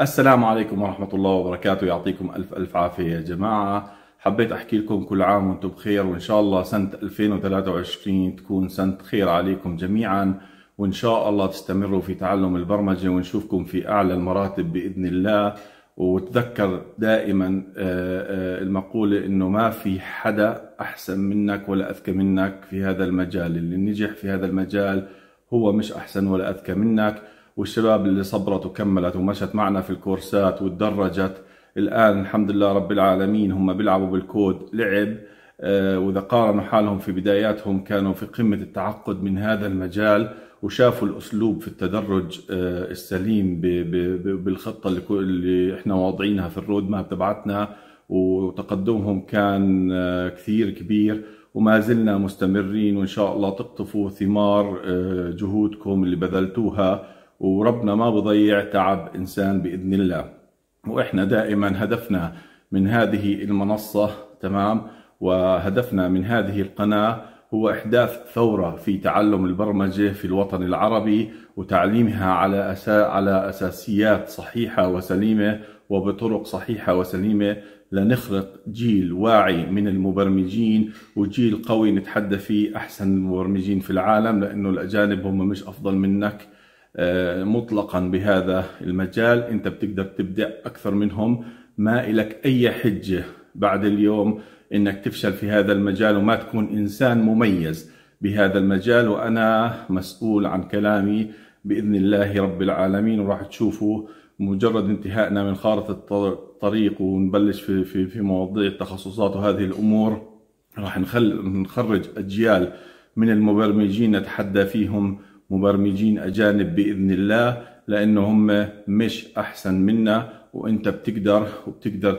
السلام عليكم ورحمة الله وبركاته يعطيكم ألف ألف عافية يا جماعة حبيت أحكي لكم كل عام وأنتم بخير وإن شاء الله سنة 2023 تكون سنة خير عليكم جميعا وإن شاء الله تستمروا في تعلم البرمجة ونشوفكم في أعلى المراتب بإذن الله وتذكر دائما آه، آه، المقولة إنه ما في حدا أحسن منك ولا أذكى منك في هذا المجال اللي نجح في هذا المجال هو مش أحسن ولا أذكى منك والشباب اللي صبرت وكملت ومشت معنا في الكورسات وتدرجت الآن الحمد لله رب العالمين هم بيلعبوا بالكود لعب آه، وإذا قارنوا حالهم في بداياتهم كانوا في قمة التعقد من هذا المجال وشافوا الأسلوب في التدرج آه، السليم بالخطة اللي احنا واضعينها في الرود ماب تبعتنا وتقدمهم كان آه، كثير كبير وما زلنا مستمرين وإن شاء الله تقطفوا ثمار جهودكم اللي بذلتوها وربنا ما بضيع تعب إنسان بإذن الله وإحنا دائما هدفنا من هذه المنصة تمام وهدفنا من هذه القناة هو إحداث ثورة في تعلم البرمجة في الوطن العربي وتعليمها على أسا... على أساسيات صحيحة وسليمة وبطرق صحيحة وسليمة لنخلق جيل واعي من المبرمجين وجيل قوي نتحدى فيه أحسن المبرمجين في العالم لأنه الأجانب هم مش أفضل منك آه، مطلقا بهذا المجال انت بتقدر تبدع اكثر منهم ما إلك اي حجه بعد اليوم انك تفشل في هذا المجال وما تكون انسان مميز بهذا المجال وانا مسؤول عن كلامي باذن الله رب العالمين وراح تشوفوا مجرد انتهائنا من خارطه الطريق ونبلش في في في مواضيع التخصصات وهذه الامور راح نخل نخرج اجيال من المبرمجين نتحدى فيهم مبرمجين أجانب بإذن الله لأنه هم مش أحسن منا وأنت بتقدر وبتقدر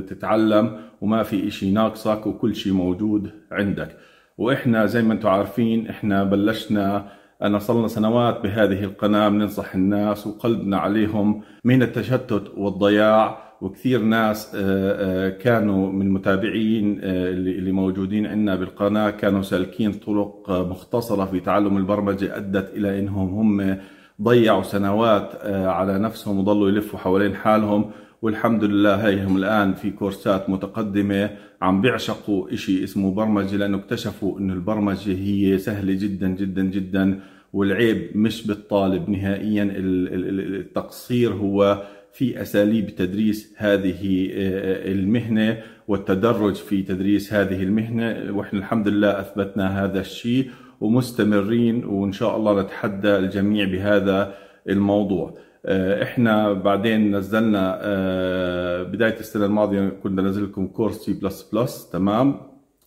تتعلم وما في إشي ناقصك وكل شي موجود عندك وإحنا زي ما أنتم عارفين إحنا بلشنا أنا صلنا سنوات بهذه القناة بننصح الناس وقلبنا عليهم من التشتت والضياع وكثير ناس آه، آه، كانوا من المتابعين آه، اللي موجودين عندنا بالقناة كانوا سالكين طرق مختصرة في تعلم البرمجة أدت إلى أنهم هم ضيعوا سنوات على نفسهم وضلوا يلفوا حوالين حالهم والحمد لله هيهم الآن في كورسات متقدمة عم بيعشقوا شيء اسمه برمجة لأنه اكتشفوا أن البرمجة هي سهلة جدا جدا جدا والعيب مش بالطالب نهائيا التقصير هو في أساليب تدريس هذه آه، المهنة والتدرج في تدريس هذه المهنة وإحنا الحمد لله أثبتنا هذا الشيء ومستمرين وإن شاء الله نتحدى الجميع بهذا الموضوع آه، احنا بعدين نزلنا آه، بدايه السنه الماضيه كنا ننزل لكم كورس سي بلس بلس تمام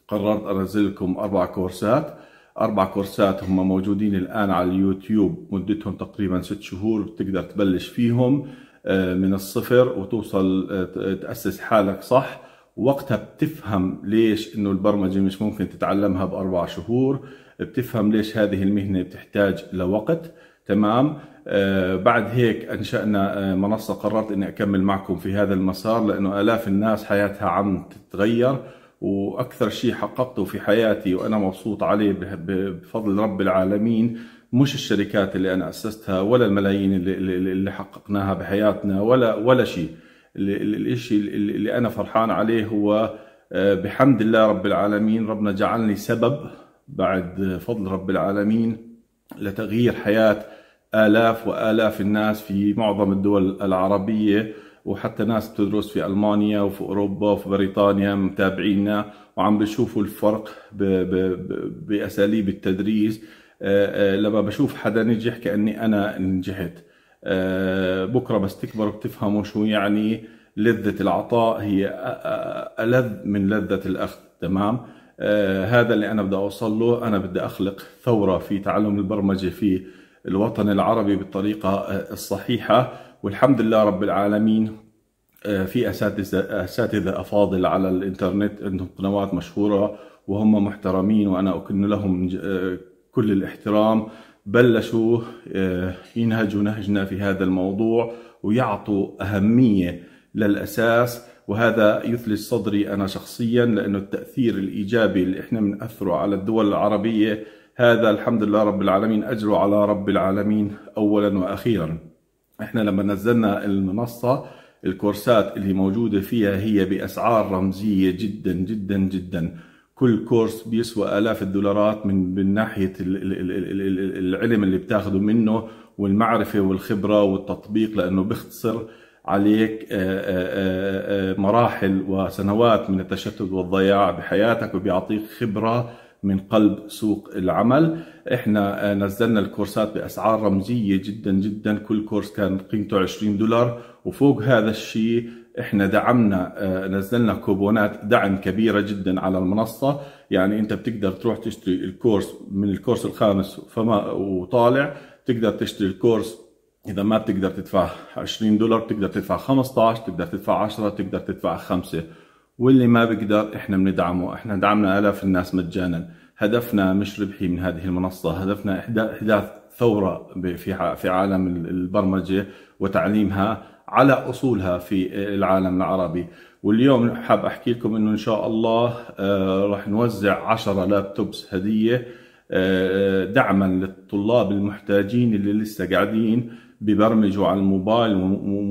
قررت انزل لكم اربع كورسات اربع كورسات هم موجودين الان على اليوتيوب مدتهم تقريبا ست شهور بتقدر تبلش فيهم من الصفر وتوصل آه، تأسس حالك صح وقتها بتفهم ليش انه البرمجة مش ممكن تتعلمها بأربع شهور بتفهم ليش هذه المهنة بتحتاج لوقت تمام آه بعد هيك انشأنا آه، منصة قررت اني اكمل معكم في هذا المسار لانه الاف الناس حياتها عم تتغير واكثر شيء حققته في حياتي وانا مبسوط عليه بفضل رب العالمين مش الشركات اللي انا اسستها ولا الملايين اللي, اللي حققناها بحياتنا ولا ولا شيء الشيء اللي انا فرحان عليه هو آه، بحمد الله رب العالمين ربنا جعلني سبب بعد فضل رب العالمين لتغيير حياه آلاف وآلاف الناس في معظم الدول العربية وحتى ناس بتدرس في المانيا وفي اوروبا وفي بريطانيا متابعينا وعم بيشوفوا الفرق بـ بـ باساليب التدريس آه، آه، لما بشوف حدا نجح كاني انا نجحت آه، بكره بس تكبر بتفهموا شو يعني لذه العطاء هي الذ من لذه الاخذ تمام هذا اللي انا بدي اوصل له انا بدي اخلق ثوره في تعلم البرمجه في الوطن العربي بالطريقه الصحيحه والحمد لله رب العالمين آه، في اساتذه اساتذه افاضل على الانترنت عندهم قنوات مشهوره وهم محترمين وانا اكن لهم آه، كل الاحترام بلشوا آه، ينهجوا نهجنا في هذا الموضوع ويعطوا اهميه للاساس وهذا يثلج صدري انا شخصيا لانه التاثير الايجابي اللي احنا بناثره على الدول العربيه هذا الحمد لله رب العالمين اجره على رب العالمين اولا واخيرا. احنا لما نزلنا المنصة الكورسات اللي موجودة فيها هي بأسعار رمزية جدا جدا جدا كل كورس بيسوى آلاف الدولارات من من ناحية العلم اللي بتاخده منه والمعرفة والخبرة والتطبيق لأنه بيختصر عليك آه، آه، آه، مراحل وسنوات من التشتت والضياع بحياتك وبيعطيك خبرة من قلب سوق العمل احنا نزلنا الكورسات باسعار رمزيه جدا جدا كل كورس كان قيمته 20 دولار وفوق هذا الشيء احنا دعمنا آه، نزلنا كوبونات دعم كبيره جدا على المنصه يعني انت بتقدر تروح تشتري الكورس من الكورس الخامس فما وطالع تقدر تشتري الكورس اذا ما بتقدر تدفع 20 دولار بتقدر تدفع 15 تقدر تدفع 10 تقدر تدفع 5 واللي ما بيقدر احنا بندعمه احنا دعمنا الاف الناس مجانا هدفنا مش ربحي من هذه المنصه هدفنا احداث ثوره في في عالم البرمجه وتعليمها على اصولها في العالم العربي واليوم حاب احكي لكم انه ان شاء الله آه، راح نوزع 10 لابتوبس هديه آه، دعما للطلاب المحتاجين اللي لسه قاعدين ببرمجوا على الموبايل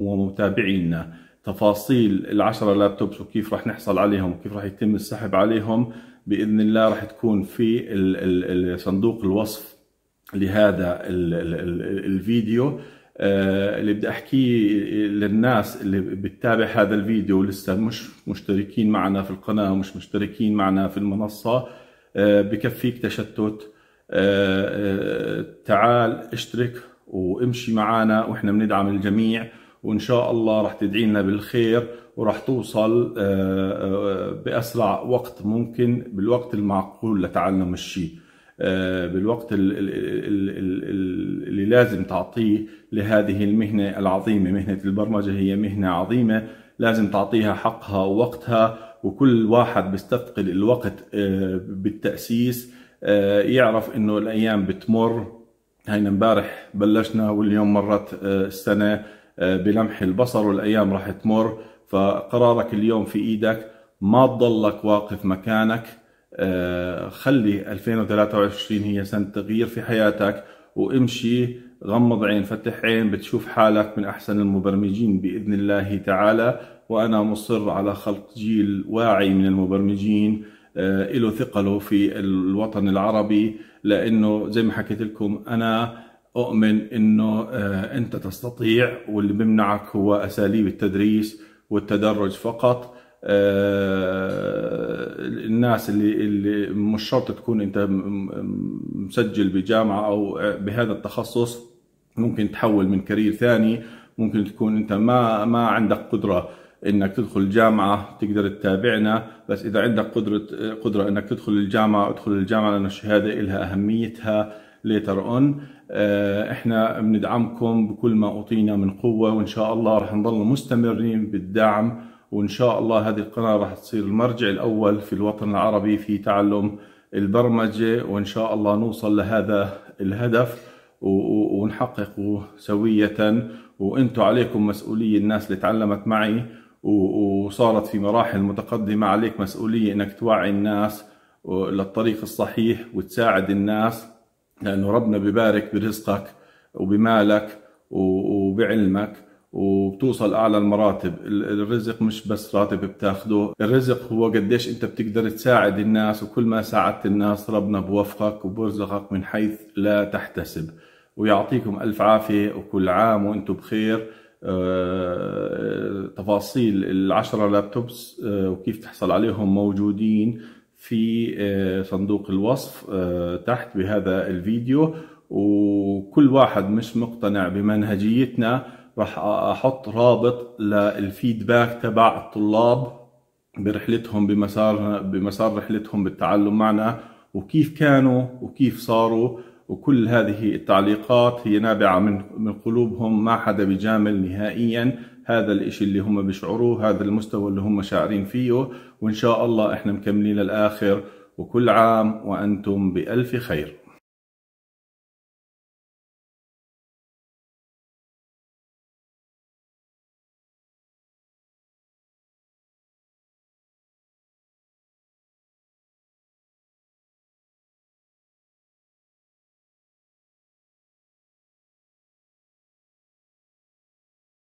ومتابعينا تفاصيل العشرة لابتوبس وكيف راح نحصل عليهم وكيف راح يتم السحب عليهم باذن الله راح تكون في صندوق الوصف لهذا الفيديو آه، اللي بدي احكيه للناس اللي بتتابع هذا الفيديو ولسه مش مشتركين معنا في القناه ومش مشتركين معنا في المنصه آه، بكفيك تشتت آه، تعال اشترك وامشي معنا واحنا بندعم الجميع وان شاء الله رح تدعي لنا بالخير ورح توصل آه، آه، آه، باسرع وقت ممكن بالوقت المعقول لتعلم الشيء بالوقت اللي لازم تعطيه لهذه المهنه العظيمه مهنه البرمجه هي مهنه عظيمه لازم تعطيها حقها ووقتها وكل واحد بيستثقل الوقت بالتاسيس يعرف انه الايام بتمر هينا امبارح بلشنا واليوم مرت السنه آه، بلمح البصر والايام راح تمر فقرارك اليوم في ايدك ما تضلك واقف مكانك آه، خلي 2023 هي سنه تغيير في حياتك وامشي غمض عين فتح عين بتشوف حالك من احسن المبرمجين باذن الله تعالى وانا مصر على خلق جيل واعي من المبرمجين آه، له ثقله في الوطن العربي لانه زي ما حكيت لكم انا اؤمن انه آه، انت تستطيع واللي بيمنعك هو اساليب التدريس والتدرج فقط آه، الناس اللي اللي مش شرط تكون انت مسجل بجامعه او آه، بهذا التخصص ممكن تحول من كارير ثاني ممكن تكون انت ما ما عندك قدره انك تدخل جامعه تقدر تتابعنا بس اذا عندك قدره قدره انك تدخل الجامعه ادخل الجامعه لانه الشهاده لها اهميتها ليتر اون آه، احنا بندعمكم بكل ما اوتينا من قوه وان شاء الله رح نضل مستمرين بالدعم وان شاء الله هذه القناه رح تصير المرجع الاول في الوطن العربي في تعلم البرمجه وان شاء الله نوصل لهذا الهدف ونحققه سويه وانتم عليكم مسؤوليه الناس اللي تعلمت معي وصارت في مراحل متقدمه عليك مسؤوليه انك توعي الناس للطريق الصحيح وتساعد الناس لأنه ربنا ببارك برزقك وبمالك وبعلمك وبتوصل اعلى المراتب الرزق مش بس راتب بتاخده الرزق هو قديش انت بتقدر تساعد الناس وكل ما ساعدت الناس ربنا بوفقك وبرزقك من حيث لا تحتسب ويعطيكم الف عافيه وكل عام وانتم بخير آه، تفاصيل العشرة لابتوبس آه، وكيف تحصل عليهم موجودين في آه، صندوق الوصف آه، تحت بهذا الفيديو وكل واحد مش مقتنع بمنهجيتنا راح احط رابط للفيدباك تبع الطلاب برحلتهم بمسار بمسار رحلتهم بالتعلم معنا وكيف كانوا وكيف صاروا وكل هذه التعليقات هي نابعه من من قلوبهم ما حدا بيجامل نهائيا هذا الإشي اللي هم بيشعروه هذا المستوى اللي هم شاعرين فيه وإن شاء الله إحنا مكملين للآخر وكل عام وأنتم بألف خير